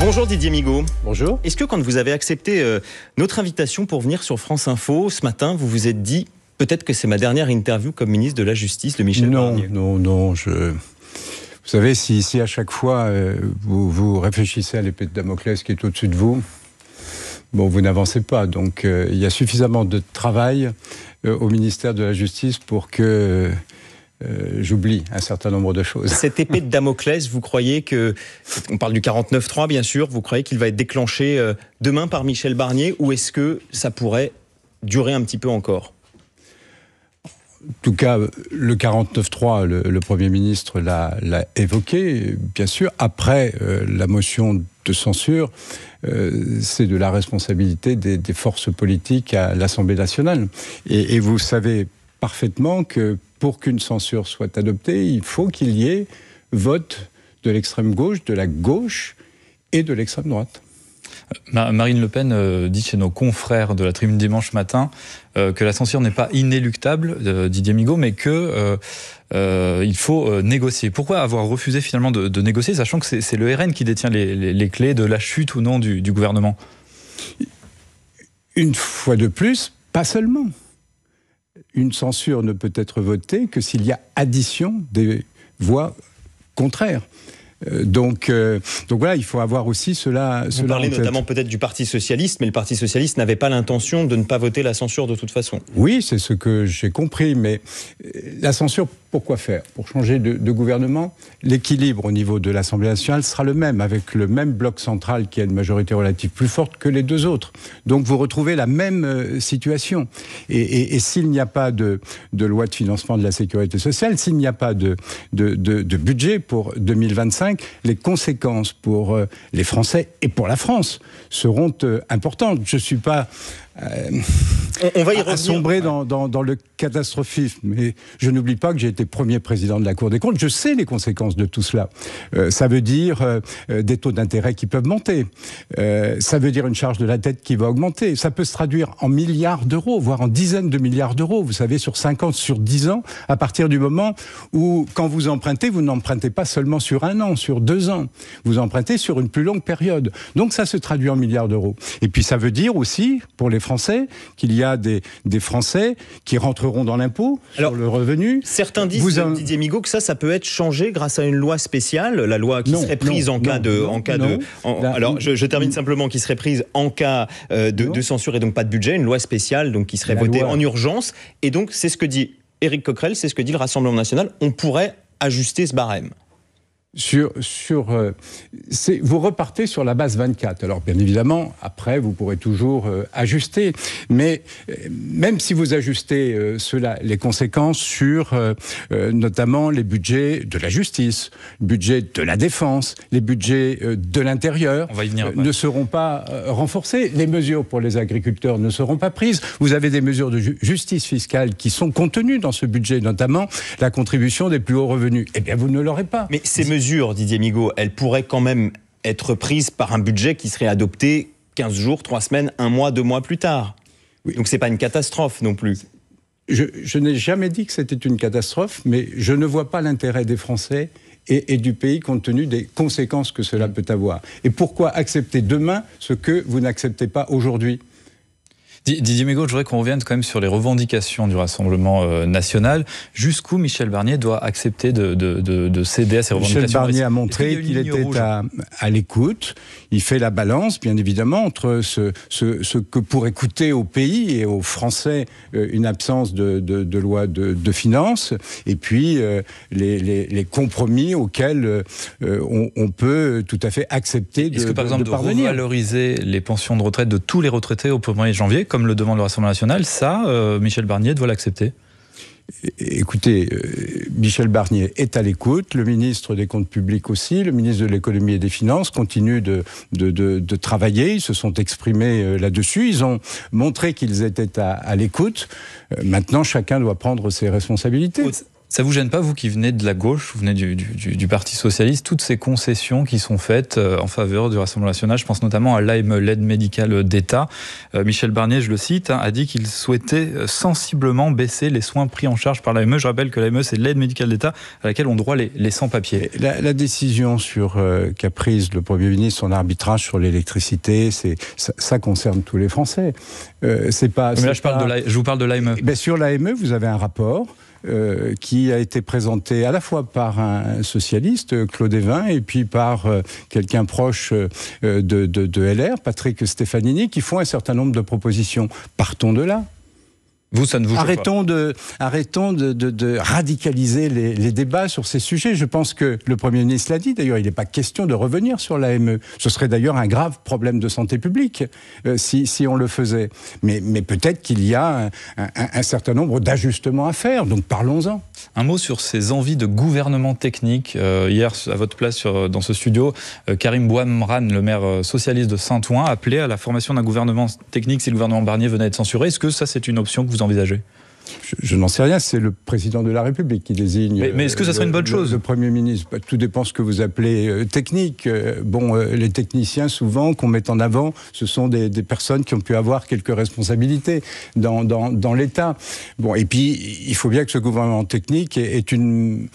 Bonjour Didier Migaud. Bonjour. Est-ce que quand vous avez accepté euh, notre invitation pour venir sur France Info ce matin, vous vous êtes dit peut-être que c'est ma dernière interview comme ministre de la Justice, de Michel Barnier. non, non, je... Vous savez, si, à chaque fois euh, vous, réfléchissez à l'épée de Damoclès qui est au-dessus de vous, bon, vous n'avancez pas. Donc euh, il y a suffisamment de travail au ministère de la Justice pour que euh, j'oublie un certain nombre de choses. Cette épée de Damoclès, vous croyez que, on parle du 49-3 bien sûr, vous croyez qu'il va être déclenché euh, demain par Michel Barnier ou est-ce que ça pourrait durer un petit peu encore en tout cas, le 49.3, le, le Premier ministre l'a évoqué, bien sûr. Après euh, la motion de censure, c'est de la responsabilité des, forces politiques à l'Assemblée nationale. Et, et, vous savez parfaitement que pour qu'une censure soit adoptée, il faut qu'il y ait vote de l'extrême gauche, de la gauche et de l'extrême droite. Marine Le Pen euh, dit chez nos confrères de la Tribune dimanche matin euh, que la censure n'est pas inéluctable, euh, Didier Migaud, mais qu'il faut négocier. Pourquoi avoir refusé finalement de, négocier, sachant que c'est le RN qui détient les, clés de la chute ou non du gouvernement Une fois de plus, pas seulement une censure ne peut être votée que s'il y a addition des voix contraires. Euh, donc, euh, donc voilà, il faut avoir aussi cela. Vous parlez notamment peut-être du Parti socialiste, mais le Parti socialiste n'avait pas l'intention de ne pas voter la censure de toute façon. Oui, c'est ce que j'ai compris, mais euh, la censure pourquoi faire Pour changer de, gouvernement, l'équilibre au niveau de l'Assemblée nationale sera le même, avec le même bloc central qui a une majorité relative plus forte que les deux autres. Donc vous retrouvez la même euh, situation. Et, s'il n'y a pas de, loi de financement de la sécurité sociale, s'il n'y a pas de, de, budget pour 2025, les conséquences pour euh, les Français et pour la France seront euh, importantes. Je ne suis pas euh, on, va y revenir. sombrer dans, dans, dans, le catastrophisme. Mais je n'oublie pas que j'ai été premier président de la Cour des comptes. Je sais les conséquences de tout cela. Euh, ça veut dire euh, des taux d'intérêt qui peuvent monter. ça veut dire une charge de la dette qui va augmenter. Ça peut se traduire en milliards d'euros, voire en dizaines de milliards d'euros. Vous savez, sur 50, sur 10 ans, à partir du moment où, quand vous empruntez, vous n'empruntez pas seulement sur un an, sur deux ans. Vous empruntez sur une plus longue période. Donc ça se traduit en milliards d'euros. Et puis ça veut dire aussi, pour les qu'il y a des, Français qui rentreront dans l'impôt sur le revenu. Certains disent, vous Didier Migaud, que ça, ça peut être changé grâce à une loi spéciale, la loi qui serait prise en cas de... En cas bah, de alors, je, termine simplement, qui serait prise en cas euh, de, censure et donc pas de budget, une loi spéciale donc qui serait votée en urgence. Et donc, c'est ce que dit Éric Coquerel, c'est ce que dit le Rassemblement national, on pourrait ajuster ce barème sur, sur euh, vous repartez sur la base 24. Alors bien évidemment, après vous pourrez toujours euh, ajuster, mais euh, même si vous ajustez euh, cela, les conséquences sur notamment les budgets de la justice, budget de la défense, les budgets de l'intérieur ne seront pas renforcés. Les mesures pour les agriculteurs ne seront pas prises. Vous avez des mesures de justice fiscale qui sont contenues dans ce budget, notamment la contribution des plus hauts revenus. Eh bien, vous ne l'aurez pas. Mais ces mesures mesures, Didier Migaud, elle pourrait quand même être prise par un budget qui serait adopté 15 jours, 3 semaines, 1 mois, 2 mois plus tard. Donc ce n'est pas une catastrophe non plus. Je, n'ai jamais dit que c'était une catastrophe, mais je ne vois pas l'intérêt des Français et, du pays compte tenu des conséquences que cela peut avoir. Et pourquoi accepter demain ce que vous n'acceptez pas aujourd'hui Didier Mégot, je voudrais qu'on revienne quand même sur les revendications du Rassemblement euh, national. Jusqu'où Michel Barnier doit accepter de, céder à ces revendications Michel Barnier a montré qu'il était à, l'écoute. Il fait la balance, bien évidemment, entre ce, que pourrait coûter au pays et aux Français euh, une absence de, loi de, finances et puis euh, les, compromis auxquels on, peut tout à fait accepter de Est-ce par exemple, de, revaloriser les pensions de retraite de tous les retraités au 1er janvier comme le demande le Rassemblement national, ça, euh, Michel Barnier doit l'accepter Écoutez, euh, Michel Barnier est à l'écoute, le ministre des Comptes publics aussi, le ministre de l'Économie et des Finances continue de, travailler, ils se sont exprimés euh, là-dessus, ils ont montré qu'ils étaient à, à l'écoute. Maintenant, chacun doit prendre ses responsabilités. Ça vous gêne pas, vous qui venez de la gauche, vous venez du, Parti Socialiste, toutes ces concessions qui sont faites euh, en faveur du Rassemblement National Je pense notamment à l'AME, l'aide médicale d'État. Euh, Michel Barnier, je le cite, hein, a dit qu'il souhaitait euh, sensiblement baisser les soins pris en charge par l'AME. Je rappelle que l'AME, c'est l'aide médicale d'État à laquelle ont droit les, sans-papiers. La, décision sur qu'a prise le Premier ministre, son arbitrage sur l'électricité, ça, concerne tous les Français. pas. Mais là, je, parle de je vous parle de l'AME. Ben, sur l'AME, vous avez un rapport. Euh, qui a été présenté à la fois par un socialiste, Claude Evin, et puis par euh, quelqu'un proche euh, de, de LR, Patrick Stefanini, qui font un certain nombre de propositions. Partons de là. Vous, ça ne vous arrêtons pas. de arrêtons de, radicaliser les, débats sur ces sujets. Je pense que le premier ministre l'a dit. D'ailleurs, il n'est pas question de revenir sur l'AME. Ce serait d'ailleurs un grave problème de santé publique euh, si, on le faisait. Mais, peut-être qu'il y a un, certain nombre d'ajustements à faire. Donc parlons-en. Un mot sur ces envies de gouvernement technique. Euh, hier, à votre place sur, euh, dans ce studio, Karim Bouamran, le maire socialiste de Saint-Ouen, appelait à la formation d'un gouvernement technique si le gouvernement Barnier venait à être censuré. Est-ce que ça, c'est une option que vous vous je, n'en sais rien, c'est le président de la République qui désigne. Mais, mais est-ce que ça serait une bonne euh, chose Le Premier ministre, bah, tout dépend ce que vous appelez euh, technique. Euh, bon, les techniciens, souvent, qu'on met en avant, ce sont des, personnes qui ont pu avoir quelques responsabilités dans, dans, l'État. Bon, et puis, il faut bien que ce gouvernement technique est ait une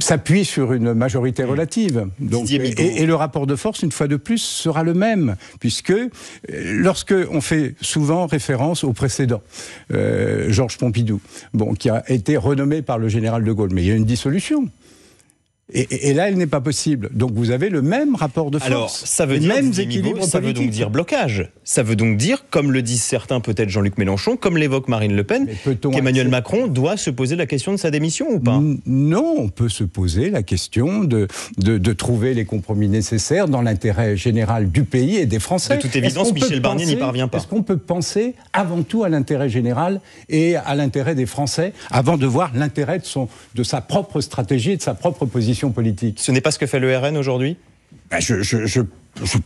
s'appuie sur une majorité mmh. relative. et, le rapport de force, une fois de plus, sera le même, puisque euh, lorsque on fait souvent référence au précédent, euh, Georges Pompidou, bon, qui a été renommé par le général de Gaulle, mais il y a une dissolution. Et, là, elle n'est pas possible. Donc vous avez le même rapport de force. Alors, ça veut dire, ça veut donc dire blocage. Ça veut donc dire, comme le disent certains, peut-être Jean-Luc Mélenchon, comme l'évoque Marine Le Pen, qu'Emmanuel Macron doit se poser la question de sa démission ou pas Non, on peut se poser la question de, de, de trouver les compromis nécessaires dans l'intérêt général du pays et des Français. De toute évidence, Michel Barnier n'y parvient pas. Est-ce qu'on peut penser avant tout à l'intérêt général et à l'intérêt des Français avant de voir l'intérêt de, son, de sa propre stratégie et de sa propre position politique. Ce n'est pas ce que fait le RN aujourd'hui ben, je,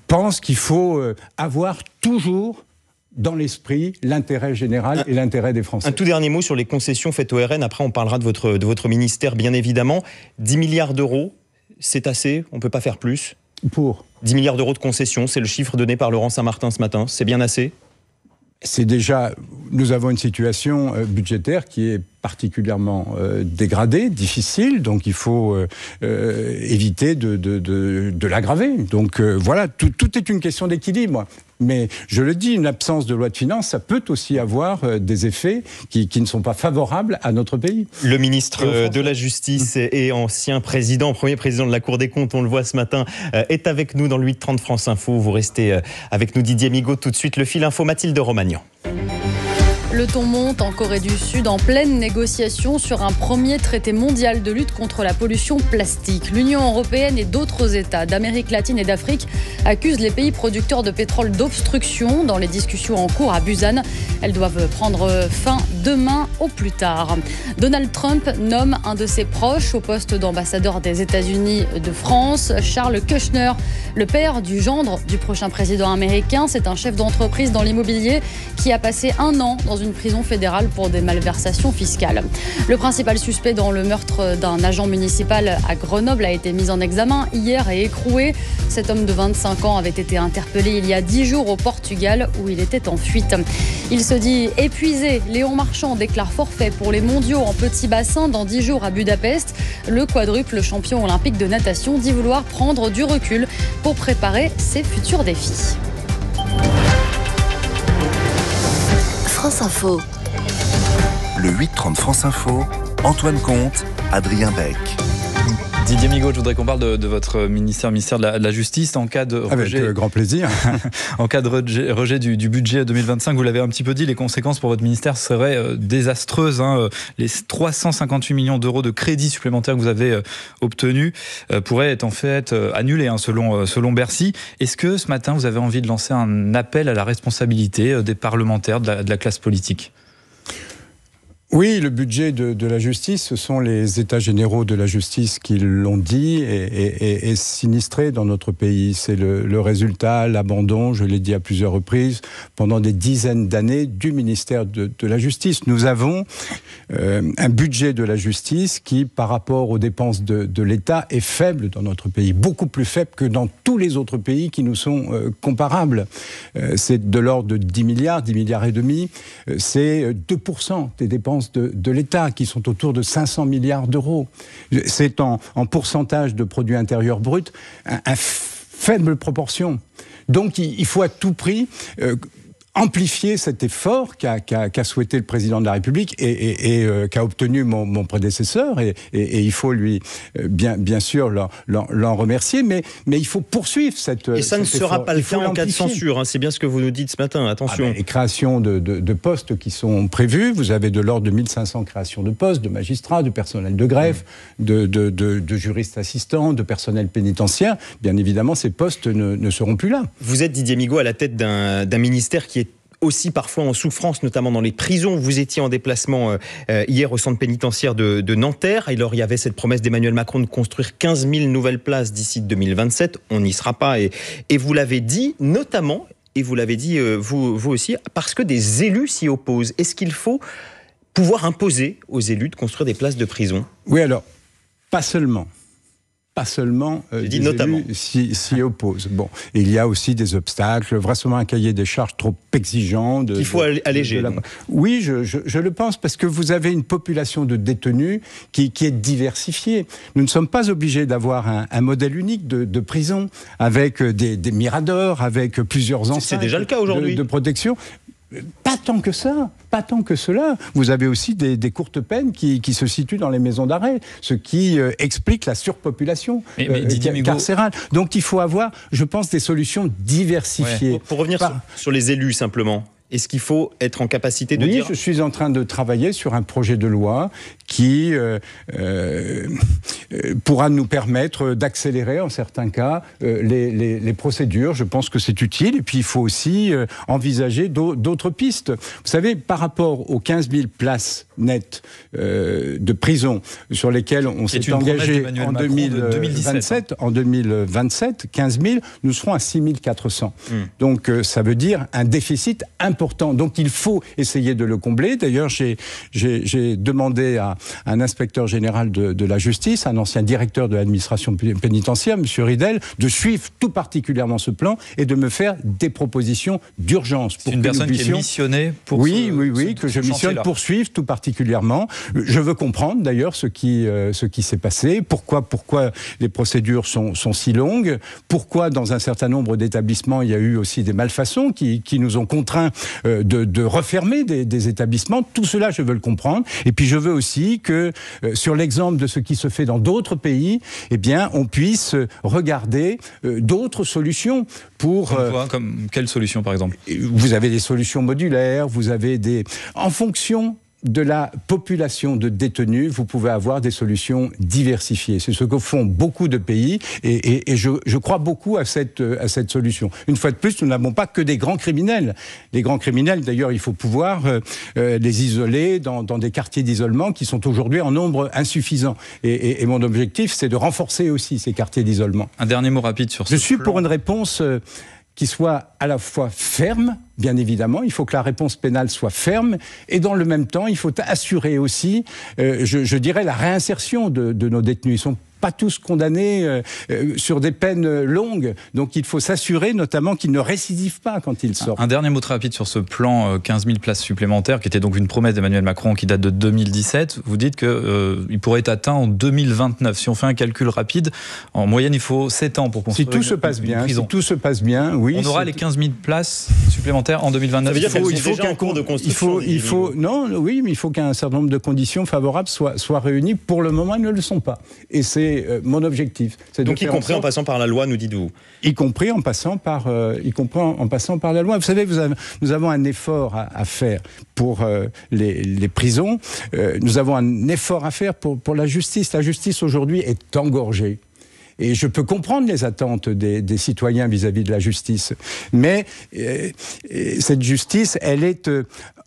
pense qu'il faut euh, avoir toujours dans l'esprit l'intérêt général et l'intérêt des Français. Un tout dernier mot sur les concessions faites au RN, après on parlera de votre, de votre ministère bien évidemment. 10 milliards d'euros, c'est assez, on ne peut pas faire plus Pour 10 milliards d'euros de concessions, c'est le chiffre donné par Laurent Saint-Martin ce matin, c'est bien assez c'est déjà, nous avons une situation euh, budgétaire qui est particulièrement euh, dégradé, difficile, donc il faut euh, euh, éviter de, l'aggraver. Donc voilà, tout, est une question d'équilibre. Mais je le dis, une absence de loi de finances, ça peut aussi avoir des effets qui, ne sont pas favorables à notre pays. Le ministre de la Justice mmh. et ancien président, premier président de la Cour des comptes, on le voit ce matin, est avec nous dans le 8.30 France Info. Vous restez avec nous, Didier Migaud, tout de suite. Le fil info, Mathilde Romagnan. Le ton monte en Corée du Sud en pleine négociation sur un premier traité mondial de lutte contre la pollution plastique. L'Union européenne et d'autres États d'Amérique latine et d'Afrique accusent les pays producteurs de pétrole d'obstruction dans les discussions en cours à Busan. Elles doivent prendre fin demain au plus tard. Donald Trump nomme un de ses proches au poste d'ambassadeur des États-Unis de France, Charles Kushner, le père du gendre du prochain président américain. C'est un chef d'entreprise dans l'immobilier qui a passé un an dans une prison fédérale pour des malversations fiscales. Le principal suspect dans le meurtre d'un agent municipal à Grenoble a été mis en examen hier et écroué. Cet homme de 25 ans avait été interpellé il y a 10 jours au Portugal où il était en fuite. Il se dit épuisé. Léon Marchand déclare forfait pour les mondiaux en petit bassin dans 10 jours à Budapest. Le quadruple champion olympique de natation dit vouloir prendre du recul pour préparer ses futurs défis. France Info. Le 830 30 France Info, Antoine Comte, Adrien Beck. Didier Migaud, je voudrais qu'on parle de, votre ministère, ministère de la, Justice, en cas de ah, rejet. Avec euh, grand plaisir. en cas de rejet, du, budget 2025, vous l'avez un petit peu dit, les conséquences pour votre ministère seraient euh, désastreuses. Hein. Euh, les 358 millions d'euros de crédits supplémentaires que vous avez obtenus pourraient être en fait annulés, hein, selon, selon Bercy. Est-ce que ce matin, vous avez envie de lancer un appel à la responsabilité des parlementaires de la classe politique oui, le budget de, la justice, ce sont les États généraux de la justice qui l'ont dit et, sinistré dans notre pays. C'est le, résultat, l'abandon, je l'ai dit à plusieurs reprises, pendant des dizaines d'années du ministère de, la Justice. Nous avons euh, un budget de la justice qui, par rapport aux dépenses de, l'État, est faible dans notre pays, beaucoup plus faible que dans tous les autres pays qui nous sont euh, comparables. Euh, c'est de l'ordre de 10 milliards, 10 milliards et demi. C'est 2% des dépenses de, l'État, qui sont autour de 500 milliards d'euros. C'est en, pourcentage de produit intérieur brut, un, faible proportion. Donc il, faut à tout prix euh, amplifier cet effort qu'a souhaité le président de la République et, euh, qu'a obtenu mon, prédécesseur. Et, il faut lui, euh, bien, bien sûr, l'en remercier. Mais, mais il faut poursuivre cette. Et ça ne sera pas le cas en cas de censure. Hein. C'est bien ce que vous nous dites ce matin. Attention. Ah ben, les créations de, postes qui sont prévues, vous avez de l'ordre de 1500 créations de postes, de magistrats, de personnel de greffe, mmh. de, de, juristes assistants, de personnel pénitentiaire. Bien évidemment, ces postes ne, ne seront plus là. Vous êtes Didier Migaud à la tête d'un ministère qui est aussi parfois en souffrance, notamment dans les prisons. Vous étiez en déplacement euh, euh, hier au centre pénitentiaire de, Nanterre. Et alors, il y avait cette promesse d'Emmanuel Macron de construire 15 000 nouvelles places d'ici 2027. On n'y sera pas. Et, vous l'avez dit, notamment, et vous l'avez dit euh, vous, vous aussi, parce que des élus s'y opposent. Est-ce qu'il faut pouvoir imposer aux élus de construire des places de prison Oui, alors, pas seulement pas seulement euh, des notamment. s'y, s'y opposent. Bon, il y a aussi des obstacles, vraisemblablement un cahier des charges trop exigeant. Il Qu'il faut alléger. Oui, je, le pense, parce que vous avez une population de détenus qui, est diversifiée. Nous ne sommes pas obligés d'avoir un, modèle unique de, prison, avec euh, des, miradors, avec plusieurs enceintes. C'est déjà le cas aujourd'hui. De, protection. Pas tant que ça, pas tant que cela. Vous avez aussi des, courtes peines qui, se situent dans les maisons d'arrêt, ce qui euh, explique la surpopulation euh, carcérale. Donc il faut avoir, je pense, des solutions diversifiées. Pour, revenir sur les élus simplement, est-ce qu'il faut être en capacité de oui, dire... je suis en train de travailler sur un projet de loi qui euh, euh, euh, pourra nous permettre d'accélérer, en certains cas, les, procédures. Je pense que c'est utile. Et puis, il faut aussi envisager d'autres pistes. Vous savez, par rapport aux 15 000 places nettes de prison sur lesquelles on s'est engagé en 2017, hein. en 2027, 15 000, nous serons à 6 400. Hmm. Donc, ça veut dire un déficit important donc il faut essayer de le combler. D'ailleurs, j'ai demandé à un inspecteur général de, la justice, un ancien directeur de l'administration pénitentiaire, M. Ridel, de suivre tout particulièrement ce plan et de me faire des propositions d'urgence. C'est une personne qui est missionnée pour Oui, oui, oui, que je missionne pour suivre tout particulièrement. Je veux comprendre d'ailleurs ce qui, euh, ce qui s'est passé, pourquoi, pourquoi les procédures sont, sont si longues, pourquoi dans un certain nombre d'établissements il y a eu aussi des malfaçons qui, qui nous ont contraints euh, de, refermer des, établissements. Tout cela, je veux le comprendre. Et puis, je veux aussi que, euh, sur l'exemple de ce qui se fait dans d'autres pays, eh bien, on puisse regarder euh, d'autres solutions pour. Comme, quoi, comme quelle solution, par exemple Vous avez des solutions modulaires, vous avez des. En fonction de la population de détenus, vous pouvez avoir des solutions diversifiées. C'est ce que font beaucoup de pays et, je, crois beaucoup à cette, à cette solution. Une fois de plus, nous n'avons pas que des grands criminels. Les grands criminels, d'ailleurs, il faut pouvoir euh, euh, les isoler dans, des quartiers d'isolement qui sont aujourd'hui en nombre insuffisant. Et, mon objectif, c'est de renforcer aussi ces quartiers d'isolement. Un dernier mot rapide sur ce Je suis pour une réponse... Euh, qui soit à la fois ferme, bien évidemment, il faut que la réponse pénale soit ferme, et dans le même temps, il faut assurer aussi, euh, je, dirais, la réinsertion de, de nos détenus. sont pas tous condamnés euh, euh, sur des peines longues. Donc il faut s'assurer notamment qu'ils ne récidivent pas quand ils ah. sortent. Un dernier mot très rapide sur ce plan 15 euh, 000 places supplémentaires, qui était donc une promesse d'Emmanuel Macron qui date de 2017. Vous dites qu'il il pourrait être atteint en 2029. Si on fait un calcul rapide, en moyenne, il faut 7 ans pour construire. Si tout se passe bien, prison. Si tout se passe bien, oui. On aura les 15 000 places supplémentaires en 2029. Ça veut dire il faut, qu'un cours de construction. Il faut, il faut, non, oui, mais il faut qu'un certain nombre de conditions favorables soient, soient réunies. Pour le moment, elles ne le sont pas. Et c'est euh, mon objectif. Donc y compris en, passant par la loi, nous dites-vous Y compris en passant par, euh, y en, passant par la loi. Vous savez, nous avons un effort à, faire pour euh, les, prisons. nous avons un effort à faire pour, pour la justice. La justice aujourd'hui est engorgée. Et je peux comprendre les attentes des, citoyens vis-à-vis de la justice. Mais cette justice, elle est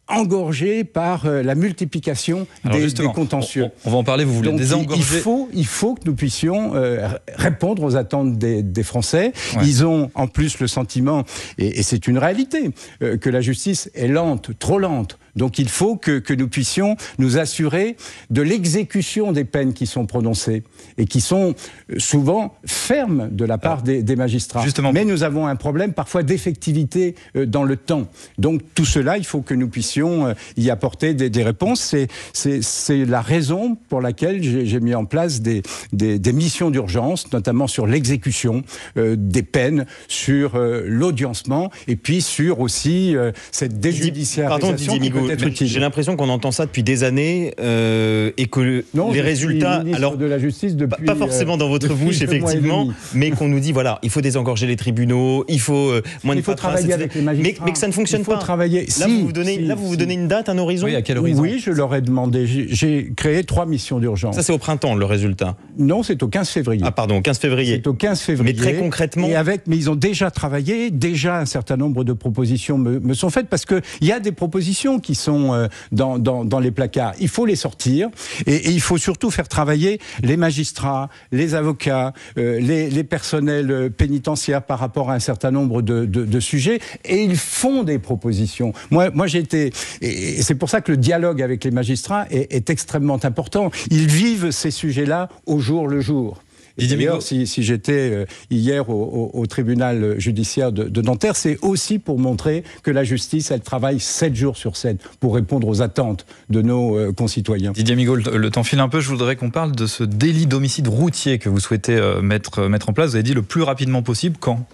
engorgé par euh, la multiplication des, contentieux. On, va en parler, vous voulez Il faut, il faut que nous puissions euh, répondre aux attentes des, Français. Ils ont en plus le sentiment, et, c'est une réalité, euh, que la justice est lente, trop lente. Donc il faut que, que nous puissions nous assurer de l'exécution des peines qui sont prononcées et qui sont euh, souvent fermes de la part des, des magistrats. Justement. Mais nous avons un problème parfois d'effectivité euh, dans le temps. Donc tout cela, il faut que nous puissions euh, y apporter des, des réponses. C'est la raison pour laquelle j'ai mis en place des, des, des missions d'urgence, notamment sur l'exécution des peines, sur l'audiencement et puis sur aussi cette déjudiciarisation. J'ai l'impression qu'on entend ça depuis des années euh, et que les résultats. Alors, de la justice depuis, Pas forcément dans euh, votre bouche, effectivement, mais qu'on nous dit voilà, il faut désengorger les tribunaux, il faut euh, moins il travailler avec les magistrats. Mais, que ça ne fonctionne pas. Travailler. Là, vous vous donnez, une date, un horizon Oui, à quel horizon Oui, je leur ai demandé. J'ai créé trois missions d'urgence. Ça, c'est au printemps, le résultat Non, c'est au 15 février. Ah, pardon, au 15 février. C'est au 15 février. Mais très concrètement. avec, mais ils ont déjà travaillé, déjà un certain nombre de propositions me, sont faites parce qu'il y a des propositions qui sont euh, dans, les placards. Il faut les sortir et, il faut surtout faire travailler les magistrats, les avocats, euh, les, personnels pénitentiaires par rapport à un certain nombre de, sujets. Et ils font des propositions. Moi, moi j'ai été... Et c'est pour ça que le dialogue avec les magistrats est extrêmement important. Ils vivent ces sujets-là au jour le jour d'ailleurs, si, j'étais euh, hier au, tribunal judiciaire de, Nanterre, c'est aussi pour montrer que la justice, elle travaille 7 jours sur 7 pour répondre aux attentes de nos euh, concitoyens. Didier Migault, le temps file un peu. Je voudrais qu'on parle de ce délit d'homicide routier que vous souhaitez euh, mettre, mettre en place. Vous avez dit le plus rapidement possible. Quand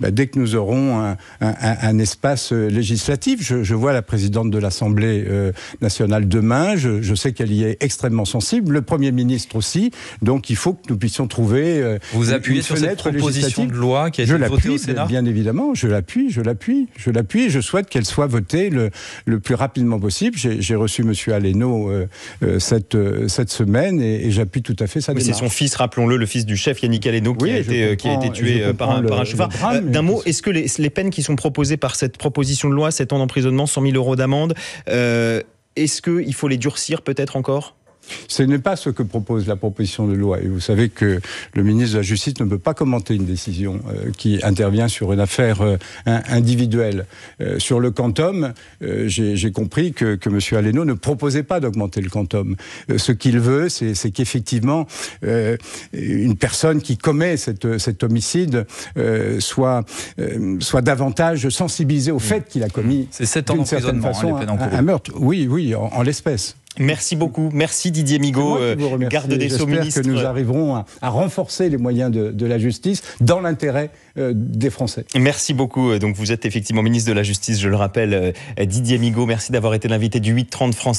bah, dès que nous aurons un, espace euh, législatif, je, vois la présidente de l'Assemblée euh, nationale demain, je, sais qu'elle y est extrêmement sensible, le Premier ministre aussi, donc il faut que nous puissions trouver... Euh, Vous une, appuyez sur cette proposition de loi qui a votée au Sénat Bien évidemment, je l'appuie, je l'appuie, je l'appuie, je souhaite qu'elle soit votée le, plus rapidement possible. J'ai reçu M. Aleno cette, cette semaine et, j'appuie tout à fait sa oui, C'est son fils, rappelons-le, le fils du chef Yannick Aleno qui, a été, tué par un, par un ah, euh, d'un mot, est-ce que les, les, peines qui sont proposées par cette proposition de loi, 7 ans d'emprisonnement, 100 000 euros d'amende, euh, est-ce qu'il faut les durcir peut-être encore ce n'est pas ce que propose la proposition de loi. Et vous savez que le ministre de la Justice ne peut pas commenter une décision euh, qui intervient sur une affaire euh, individuelle. Euh, sur le quantum, j'ai compris que, M. Aleno ne proposait pas d'augmenter le quantum. ce qu'il veut, c'est qu'effectivement, une personne qui commet cet homicide soit, davantage sensibilisée au mmh. fait qu'il a commis. C'est certaine hein, ans un, meurtre. Oui, oui, en l'espèce. Merci beaucoup. Merci Didier Migaud, euh, garde des Sceaux ministre. que nous arriverons à, renforcer les moyens de, la justice dans l'intérêt euh, des Français. Merci beaucoup. Donc vous êtes effectivement ministre de la Justice, je le rappelle, euh, Didier Migaud. Merci d'avoir été l'invité du 830 français.